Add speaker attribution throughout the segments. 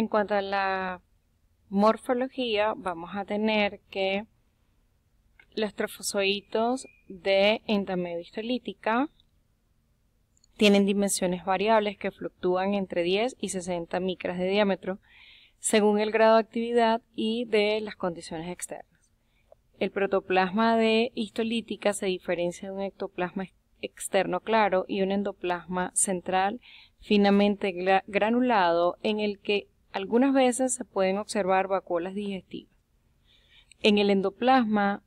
Speaker 1: En cuanto a la morfología, vamos a tener que los trofozoitos de histolítica tienen dimensiones variables que fluctúan entre 10 y 60 micras de diámetro según el grado de actividad y de las condiciones externas. El protoplasma de histolítica se diferencia de un ectoplasma externo claro y un endoplasma central finamente granulado en el que algunas veces se pueden observar vacuolas digestivas. En el endoplasma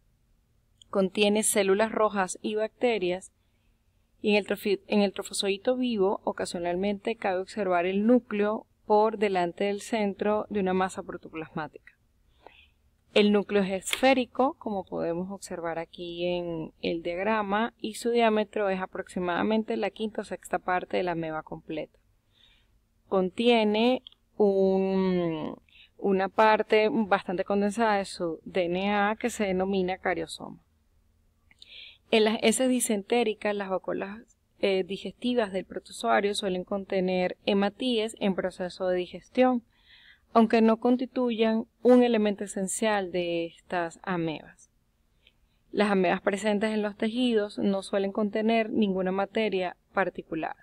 Speaker 1: contiene células rojas y bacterias y en el, en el trofozoito vivo ocasionalmente cabe observar el núcleo por delante del centro de una masa protoplasmática. El núcleo es esférico, como podemos observar aquí en el diagrama, y su diámetro es aproximadamente la quinta o sexta parte de la meva completa. Contiene una parte bastante condensada de su DNA que se denomina cariosoma. En las heces disentéricas, las vacuolas eh, digestivas del protozoario suelen contener hematíes en proceso de digestión, aunque no constituyan un elemento esencial de estas amebas. Las amebas presentes en los tejidos no suelen contener ninguna materia particular.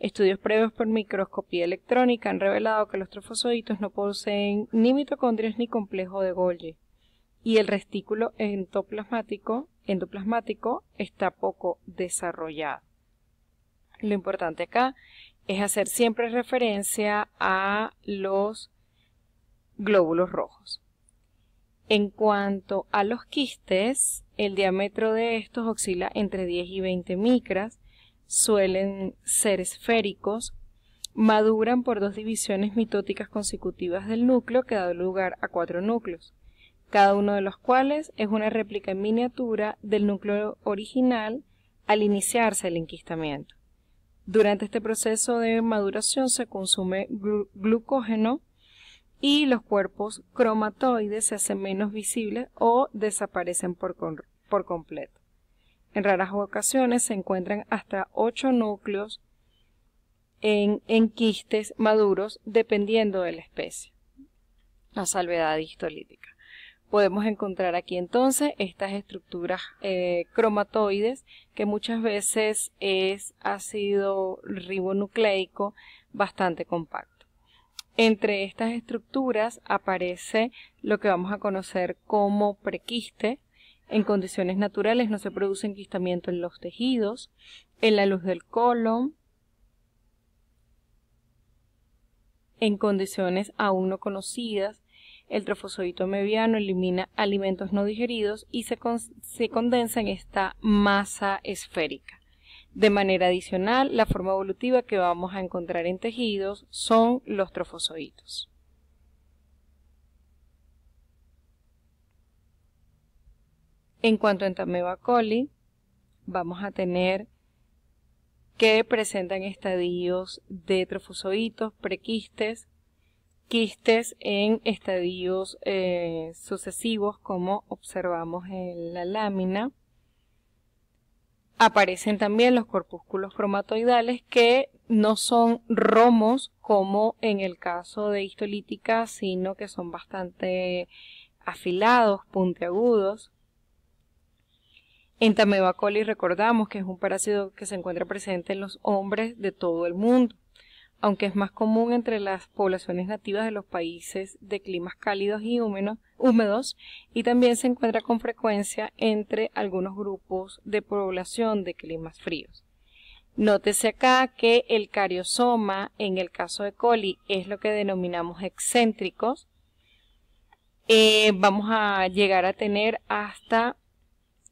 Speaker 1: Estudios previos por microscopía electrónica han revelado que los trofozoitos no poseen ni mitocondrias ni complejo de Golgi y el restículo endoplasmático, endoplasmático está poco desarrollado. Lo importante acá es hacer siempre referencia a los glóbulos rojos. En cuanto a los quistes, el diámetro de estos oscila entre 10 y 20 micras suelen ser esféricos, maduran por dos divisiones mitóticas consecutivas del núcleo que da lugar a cuatro núcleos, cada uno de los cuales es una réplica en miniatura del núcleo original al iniciarse el enquistamiento. Durante este proceso de maduración se consume glucógeno y los cuerpos cromatoides se hacen menos visibles o desaparecen por completo. En raras ocasiones se encuentran hasta 8 núcleos en, quistes maduros dependiendo de la especie. La salvedad histolítica. Podemos encontrar aquí entonces estas estructuras eh, cromatoides que muchas veces es ácido ribonucleico bastante compacto. Entre estas estructuras aparece lo que vamos a conocer como prequiste, en condiciones naturales no se produce enquistamiento en los tejidos, en la luz del colon, en condiciones aún no conocidas, el trofozoito mediano elimina alimentos no digeridos y se, condensa en esta masa esférica. De manera adicional, la forma evolutiva que vamos a encontrar en tejidos son los trofozoitos. En cuanto a Tameba coli, vamos a tener que presentan estadios de trofozoitos, prequistes, quistes en estadios eh, sucesivos como observamos en la lámina. Aparecen también los corpúsculos cromatoidales que no son romos como en el caso de histolítica, sino que son bastante afilados, puntiagudos. En Tameba coli recordamos que es un parásito que se encuentra presente en los hombres de todo el mundo, aunque es más común entre las poblaciones nativas de los países de climas cálidos y húmedos, y también se encuentra con frecuencia entre algunos grupos de población de climas fríos. Nótese acá que el cariosoma, en el caso de coli, es lo que denominamos excéntricos. Eh, vamos a llegar a tener hasta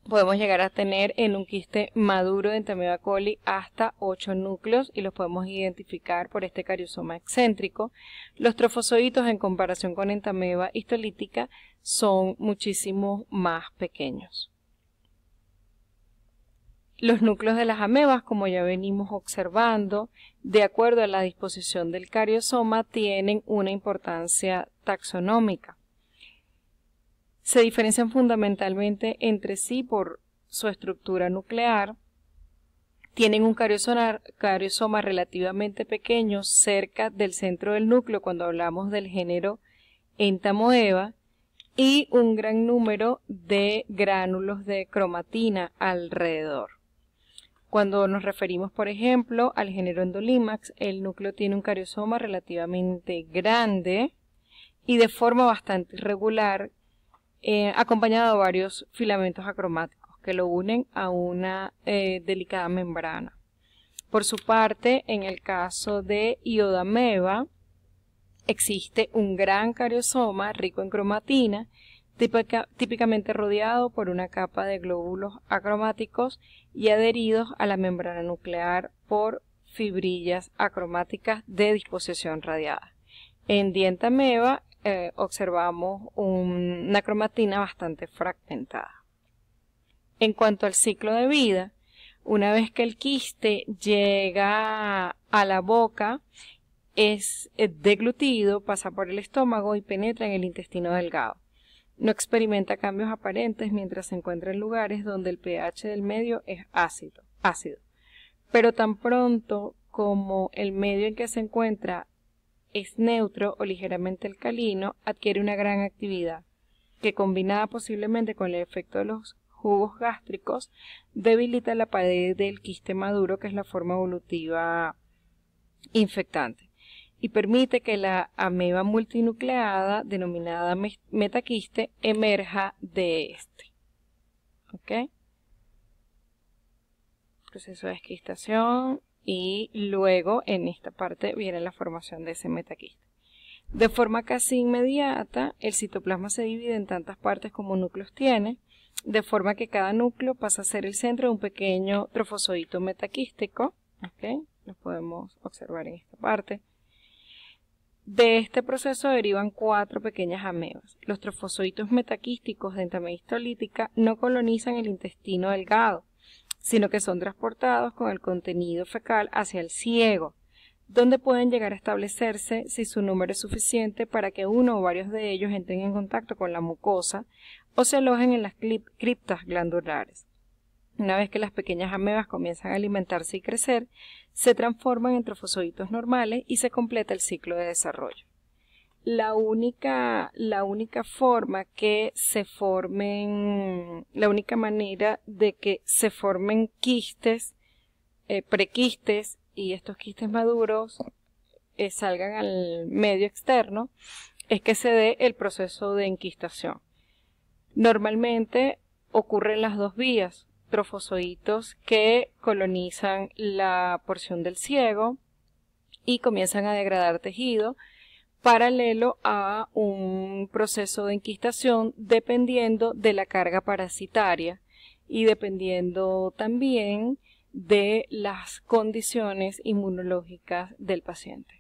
Speaker 1: podemos llegar a tener en un quiste maduro de Entamoeba coli hasta 8 núcleos y los podemos identificar por este cariosoma excéntrico. Los trofozoitos en comparación con Entameba histolítica son muchísimo más pequeños. Los núcleos de las amebas, como ya venimos observando, de acuerdo a la disposición del cariosoma, tienen una importancia taxonómica se diferencian fundamentalmente entre sí por su estructura nuclear, tienen un cariosoma, relativamente pequeño cerca del centro del núcleo cuando hablamos del género entamoeba y un gran número de gránulos de cromatina alrededor. Cuando nos referimos, por ejemplo, al género Endolimax, el núcleo tiene un cariosoma relativamente grande y de forma bastante irregular eh, acompañado de varios filamentos acromáticos que lo unen a una eh, delicada membrana. Por su parte, en el caso de iodameva, existe un gran cariosoma rico en cromatina, típicamente rodeado por una capa de glóbulos acromáticos y adheridos a la membrana nuclear por fibrillas acromáticas de disposición radiada. En dientameva eh, observamos una cromatina bastante fragmentada. En cuanto al ciclo de vida, una vez que el quiste llega a la boca, es deglutido, pasa por el estómago y penetra en el intestino delgado. No experimenta cambios aparentes mientras se encuentra en lugares donde el pH del medio es ácido, ácido. Pero tan pronto como el medio en que se encuentra es neutro o ligeramente alcalino, adquiere una gran actividad, que combinada posiblemente con el efecto de los jugos gástricos, debilita la pared del quiste maduro, que es la forma evolutiva infectante, y permite que la ameba multinucleada, denominada metaquiste, emerja de este. ¿Ok? Proceso de esquistación, y luego en esta parte viene la formación de ese metaquista. De forma casi inmediata, el citoplasma se divide en tantas partes como núcleos tiene, de forma que cada núcleo pasa a ser el centro de un pequeño trofozoito metaquístico, Lo podemos observar en esta parte. De este proceso derivan cuatro pequeñas amebas. Los trofozoitos metaquísticos de histolítica no colonizan el intestino delgado, sino que son transportados con el contenido fecal hacia el ciego, donde pueden llegar a establecerse si su número es suficiente para que uno o varios de ellos entren en contacto con la mucosa o se alojen en las criptas glandulares. Una vez que las pequeñas amebas comienzan a alimentarse y crecer, se transforman en trofozoitos normales y se completa el ciclo de desarrollo la única, forma que se formen, la única manera de que se formen quistes, eh, prequistes y estos quistes maduros eh, salgan al medio externo, es que se dé el proceso de enquistación. Normalmente ocurren las dos vías, trofozoitos que colonizan la porción del ciego y comienzan a degradar tejido, paralelo a un proceso de inquistación dependiendo de la carga parasitaria y dependiendo también de las condiciones inmunológicas del paciente.